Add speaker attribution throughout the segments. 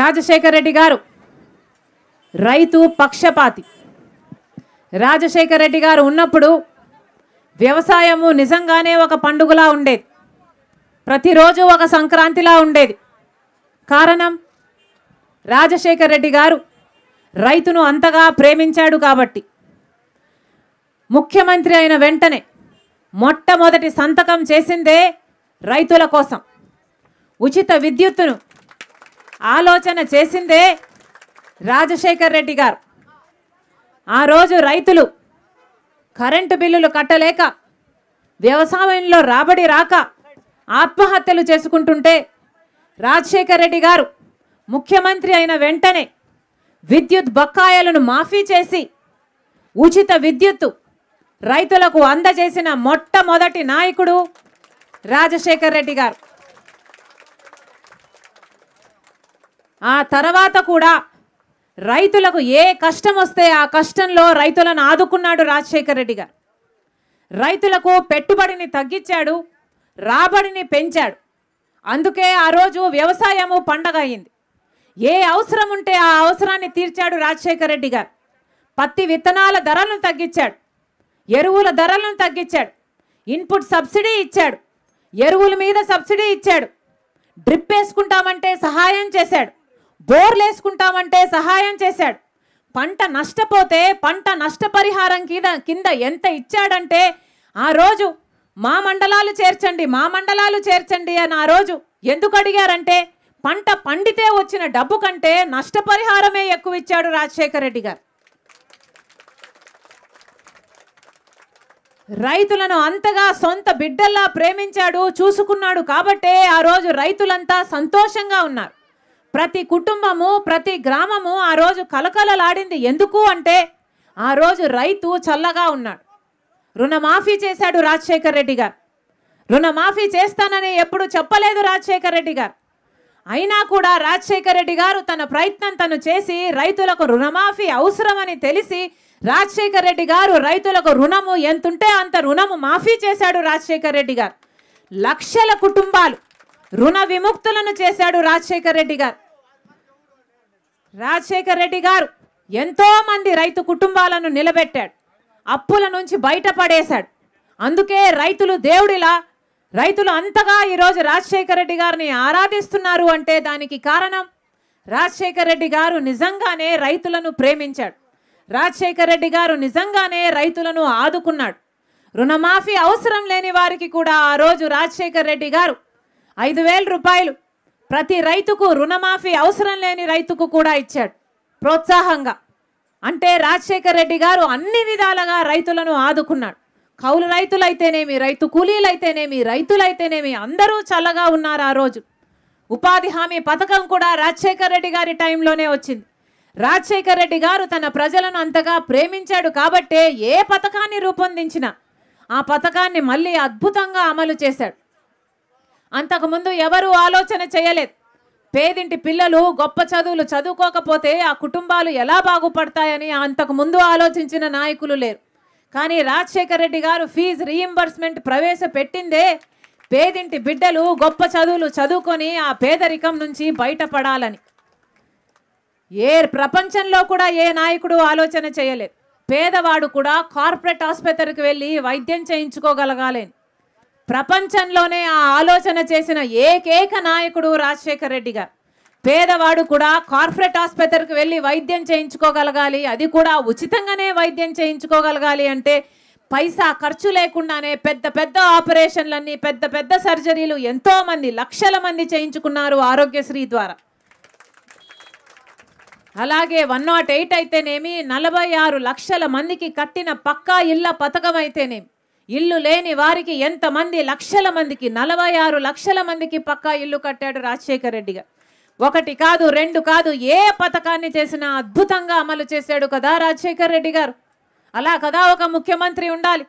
Speaker 1: రాజశేఖర్ రెడ్డి గారు రైతు పక్షపాతి రాజశేఖర్ రెడ్డి గారు ఉన్నప్పుడు వ్యవసాయము నిజంగానే ఒక పండుగలా ఉండేది ప్రతిరోజు ఒక సంక్రాంతిలా ఉండేది కారణం రాజశేఖర్ రెడ్డి గారు రైతును అంతగా ప్రేమించాడు కాబట్టి ముఖ్యమంత్రి అయిన వెంటనే మొట్టమొదటి సంతకం చేసిందే రైతుల కోసం ఉచిత విద్యుత్తును ఆలోచన చేసిందే రాజశేఖర్ రెడ్డి గారు ఆ రోజు రైతులు కరెంటు బిల్లులు కట్టలేక వ్యవసాయంలో రాబడి రాక ఆత్మహత్యలు చేసుకుంటుంటే రాజశేఖర్ రెడ్డి గారు ముఖ్యమంత్రి అయిన వెంటనే విద్యుత్ బకాయిలను మాఫీ చేసి ఉచిత విద్యుత్తు రైతులకు అందజేసిన మొట్టమొదటి నాయకుడు రాజశేఖర్ రెడ్డి గారు ఆ తర్వాత కూడా రైతులకు ఏ కష్టం వస్తే ఆ కష్టంలో రైతులను ఆదుకున్నాడు రాజశేఖర రెడ్డి గారు రైతులకు పెట్టుబడిని తగ్గించాడు రాబడిని పెంచాడు అందుకే ఆ రోజు వ్యవసాయము పండగ అయింది ఏ అవసరం ఉంటే ఆ అవసరాన్ని తీర్చాడు రాజశేఖర రెడ్డి గారు పత్తి విత్తనాల ధరలను తగ్గించాడు ఎరువుల ధరలను తగ్గించాడు ఇన్పుట్ సబ్సిడీ ఇచ్చాడు ఎరువుల మీద సబ్సిడీ ఇచ్చాడు డ్రిప్ వేసుకుంటామంటే సహాయం చేశాడు బోర్లేసుకుంటామంటే సహాయం చేశాడు పంట నష్టపోతే పంట నష్టపరిహారం కింద కింద ఎంత ఇచ్చాడంటే ఆ రోజు మా మండలాలు చేర్చండి మా మండలాలు చేర్చండి అని ఆ రోజు ఎందుకు అడిగారంటే పంట పండితే వచ్చిన డబ్బు కంటే నష్టపరిహారమే ఎక్కువ ఇచ్చాడు రాజశేఖర రెడ్డి గారు రైతులను అంతగా సొంత బిడ్డల్లా ప్రేమించాడు చూసుకున్నాడు కాబట్టే ఆ రోజు రైతులంతా సంతోషంగా ఉన్నారు ప్రతి కుటుంబము ప్రతి గ్రామము ఆ రోజు కలకలలాడింది ఎందుకు అంటే ఆ రోజు రైతు చల్లగా ఉన్నాడు రుణమాఫీ చేశాడు రాజశేఖర్ రెడ్డి గారు రుణమాఫీ చేస్తానని ఎప్పుడు చెప్పలేదు రాజశేఖర్ రెడ్డి గారు అయినా కూడా రాజశేఖర్ రెడ్డి గారు తన ప్రయత్నం తను చేసి రైతులకు రుణమాఫీ అవసరమని తెలిసి రాజశేఖర్ రెడ్డి గారు రైతులకు రుణము ఎంతుంటే అంత రుణము మాఫీ చేశాడు రాజశేఖర్ రెడ్డి గారు లక్షల కుటుంబాలు రుణ విముక్తులను చేశాడు రాజశేఖర్ రెడ్డి గారు రాజశేఖర్ రెడ్డి గారు ఎంతో మంది రైతు కుటుంబాలను నిలబెట్టాడు అప్పుల నుంచి బయటపడేశాడు అందుకే రైతులు దేవుడిలా రైతులు అంతగా ఈరోజు రాజశేఖర రెడ్డి గారిని ఆరాధిస్తున్నారు అంటే దానికి కారణం రాజశేఖర రెడ్డి గారు నిజంగానే రైతులను ప్రేమించాడు రాజశేఖర రెడ్డి గారు నిజంగానే రైతులను ఆదుకున్నాడు రుణమాఫీ అవసరం లేని వారికి కూడా ఆ రోజు రాజశేఖర రెడ్డి గారు ఐదు వేల రూపాయలు ప్రతి రైతుకు రుణమాఫీ అవసరం లేని రైతుకు కూడా ఇచ్చాడు ప్రోత్సాహంగా అంటే రాజశేఖర్ రెడ్డి గారు అన్ని విధాలుగా రైతులను ఆదుకున్నాడు కౌలు రైతులైతేనేమి రైతు కూలీలైతేనేమి రైతులైతేనేమి అందరూ చల్లగా ఉన్నారు ఆ రోజు ఉపాధి హామీ పథకం కూడా రాజశేఖర్ రెడ్డి గారి టైంలోనే వచ్చింది రాజశేఖర్ రెడ్డి గారు తన ప్రజలను అంతగా ప్రేమించాడు కాబట్టే ఏ పథకాన్ని రూపొందించినా ఆ పథకాన్ని మళ్ళీ అద్భుతంగా అమలు చేశాడు అంతకుముందు ఎవరు ఆలోచన చేయలేదు పేదింటి పిల్లలు గొప్ప చదువులు చదువుకోకపోతే ఆ కుటుంబాలు ఎలా బాగుపడతాయని అంతకుముందు ఆలోచించిన నాయకులు లేరు కానీ రాజశేఖర రెడ్డి గారు ఫీజు రీఇంబర్స్మెంట్ ప్రవేశపెట్టిందే పేదింటి బిడ్డలు గొప్ప చదువులు చదువుకొని ఆ పేదరికం నుంచి బయటపడాలని ఏ ప్రపంచంలో కూడా ఏ నాయకుడు ఆలోచన చేయలేదు పేదవాడు కూడా కార్పొరేట్ ఆసుపత్రికి వెళ్ళి వైద్యం చేయించుకోగలగాలేని ప్రపంచంలోనే ఆ ఆలోచన చేసిన ఏకైక నాయకుడు రాజశేఖర్ రెడ్డి గారు పేదవాడు కూడా కార్పొరేట్ ఆసుపత్రికి వెళ్ళి వైద్యం చేయించుకోగలగాలి అది కూడా ఉచితంగానే వైద్యం చేయించుకోగలగాలి అంటే పైసా ఖర్చు లేకుండానే పెద్ద పెద్ద ఆపరేషన్లన్నీ పెద్ద పెద్ద సర్జరీలు ఎంతోమంది లక్షల మంది చేయించుకున్నారు ఆరోగ్యశ్రీ ద్వారా అలాగే వన్ నాట్ ఎయిట్ అయితేనేమి నలభై ఆరు లక్షల మందికి కట్టిన పక్కా ఇళ్ల పథకం అయితేనేమి ఇల్లు లేని వారికి ఎంతమంది లక్షల మందికి నలభై ఆరు లక్షల మందికి పక్కా ఇల్లు కట్టాడు రాజశేఖర్ రెడ్డిగా ఒకటి కాదు రెండు కాదు ఏ పథకాన్ని చేసినా అద్భుతంగా అమలు చేశాడు కదా రాజశేఖర్ రెడ్డి గారు అలా కదా ఒక ముఖ్యమంత్రి ఉండాలి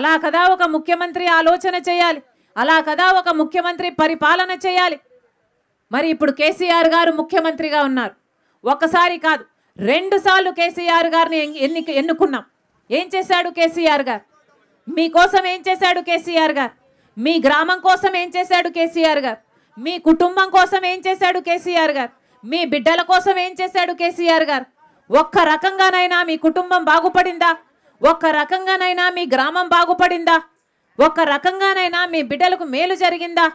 Speaker 1: అలా కదా ఒక ముఖ్యమంత్రి ఆలోచన చేయాలి అలా కదా ఒక ముఖ్యమంత్రి పరిపాలన చేయాలి మరి ఇప్పుడు కేసీఆర్ గారు ముఖ్యమంత్రిగా ఉన్నారు ఒకసారి కాదు రెండుసార్లు కేసీఆర్ గారిని ఎన్ని ఎన్నుకున్నాం ఏం చేశాడు కేసీఆర్ గారు మీకోసం ఏం చేశాడు కేసీఆర్ గారు మీ గ్రామం కోసం ఏం చేశాడు కేసీఆర్ గారు మీ కుటుంబం కోసం ఏం చేశాడు కేసీఆర్ గారు మీ బిడ్డల కోసం ఏం చేశాడు కేసీఆర్ గారు ఒక్క రకంగానైనా మీ కుటుంబం బాగుపడిందా ఒక్క రకంగానైనా మీ గ్రామం బాగుపడిందా ఒక్క రకంగానైనా మీ బిడ్డలకు మేలు జరిగిందా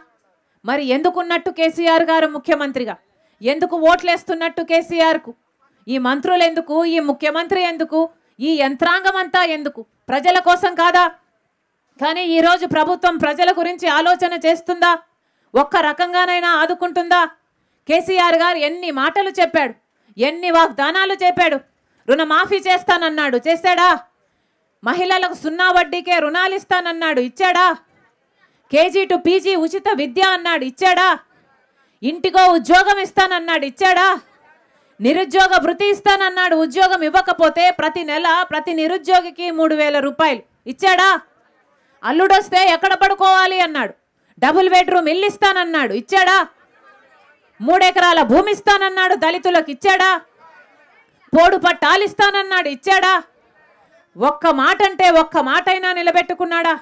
Speaker 1: మరి ఎందుకున్నట్టు కేసీఆర్ గారు ముఖ్యమంత్రిగా ఎందుకు ఓట్లేస్తున్నట్టు కేసీఆర్కు ఈ మంత్రులు ఎందుకు ఈ ముఖ్యమంత్రి ఎందుకు ఈ యంత్రాంగం అంతా ఎందుకు ప్రజల కోసం కాదా కానీ ఈరోజు ప్రభుత్వం ప్రజల గురించి ఆలోచన చేస్తుందా ఒక్క రకంగానైనా ఆదుకుంటుందా కేసీఆర్ గారు ఎన్ని మాటలు చెప్పాడు ఎన్ని వాగ్దానాలు చెప్పాడు రుణమాఫీ చేస్తానన్నాడు చేశాడా మహిళలకు సున్నా వడ్డీకే రుణాలు ఇస్తానన్నాడు ఇచ్చాడా కేజీ టు పీజీ ఉచిత విద్య అన్నాడు ఇచ్చాడా ఇంటికో ఉద్యోగం ఇస్తానన్నాడు ఇచ్చాడా నిరుద్యోగ వృత్తి ఇస్తానన్నాడు ఉద్యోగం ఇవ్వకపోతే ప్రతి నెల ప్రతి నిరుద్యోగికి మూడు రూపాయలు ఇచ్చాడా అల్లుడొస్తే ఎక్కడ పడుకోవాలి అన్నాడు డబుల్ బెడ్రూమ్ ఇల్లు ఇస్తానన్నాడు ఇచ్చాడా మూడెకరాల భూమి ఇస్తానన్నాడు దళితులకు ఇచ్చాడా పోడు పట్టాలు ఇస్తానన్నాడు ఇచ్చాడా ఒక్క మాట అంటే ఒక్క మాట అయినా నిలబెట్టుకున్నాడా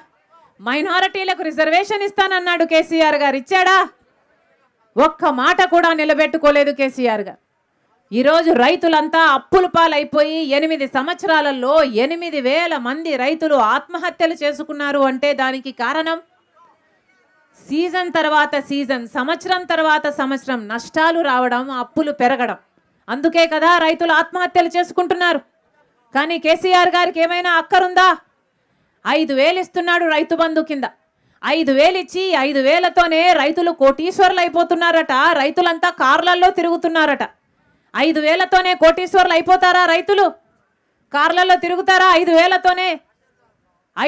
Speaker 1: మైనారిటీలకు రిజర్వేషన్ ఇస్తానన్నాడు కేసీఆర్ గారు ఇచ్చాడా ఒక్క మాట కూడా నిలబెట్టుకోలేదు కేసీఆర్ గారు ఈరోజు రైతులంతా అప్పుల పాలైపోయి ఎనిమిది సంవత్సరాలలో ఎనిమిది వేల మంది రైతులు ఆత్మహత్యలు చేసుకున్నారు అంటే దానికి కారణం సీజన్ తర్వాత సీజన్ సంవత్సరం తర్వాత సంవత్సరం నష్టాలు రావడం అప్పులు పెరగడం అందుకే కదా రైతులు ఆత్మహత్యలు చేసుకుంటున్నారు కానీ కేసీఆర్ గారికి ఏమైనా అక్కరుందా ఐదు వేలు ఇస్తున్నాడు రైతు బంధు కింద ఐదు వేలు ఇచ్చి ఐదు వేలతోనే రైతులు కోటీశ్వర్లు అయిపోతున్నారట రైతులంతా కార్లల్లో తిరుగుతున్నారట ఐదు వేలతోనే కోటీశ్వర్లు అయిపోతారా రైతులు కార్లలో తిరుగుతారా ఐదు వేలతోనే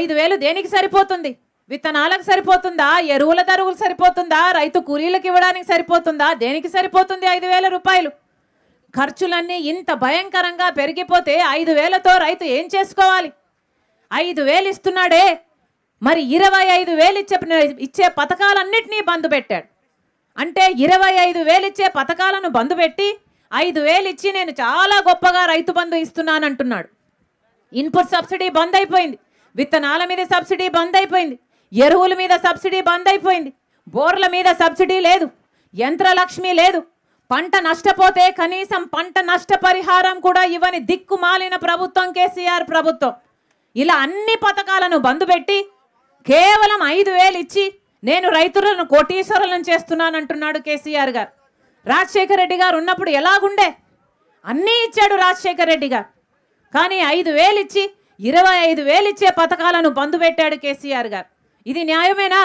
Speaker 1: ఐదు వేలు దేనికి సరిపోతుంది విత్తనాలకు సరిపోతుందా ఎరువుల ధరలు సరిపోతుందా రైతు కూలీలకు ఇవ్వడానికి సరిపోతుందా దేనికి సరిపోతుంది ఐదు వేల రూపాయలు ఖర్చులన్నీ ఇంత భయంకరంగా పెరిగిపోతే ఐదు వేలతో రైతు ఏం చేసుకోవాలి ఐదు వేలు ఇస్తున్నాడే మరి ఇరవై ఐదు వేలు ఇచ్చే ఇచ్చే పథకాలన్నింటినీ బంద్ పెట్టాడు అంటే ఇరవై ఐదు వేలు ఇచ్చే పథకాలను బంద్ పెట్టి ఐదు వేలు ఇచ్చి నేను చాలా గొప్పగా రైతు బంధు ఇస్తున్నాను అంటున్నాడు ఇన్పుట్ సబ్సిడీ బంద్ అయిపోయింది విత్తనాల మీద సబ్సిడీ బంద్ అయిపోయింది ఎరువుల మీద సబ్సిడీ బంద్ అయిపోయింది బోర్ల మీద సబ్సిడీ లేదు యంత్రలక్ష్మి లేదు పంట నష్టపోతే కనీసం పంట నష్టపరిహారం కూడా ఇవ్వని దిక్కుమాలిన ప్రభుత్వం కేసీఆర్ ప్రభుత్వం ఇలా అన్ని పథకాలను బంద్ పెట్టి కేవలం ఐదు వేలు ఇచ్చి నేను రైతులను కోటీశ్వరులను చేస్తున్నానంటున్నాడు కేసీఆర్ గారు రాజశేఖర రెడ్డి గారు ఉన్నప్పుడు ఎలాగుండే అన్నీ ఇచ్చాడు రాజశేఖర రెడ్డి గారు కానీ ఐదు వేలు ఇచ్చి ఇరవై ఐదు వేలు ఇచ్చే పథకాలను బంధు పెట్టాడు కేసీఆర్ గారు ఇది న్యాయమేనా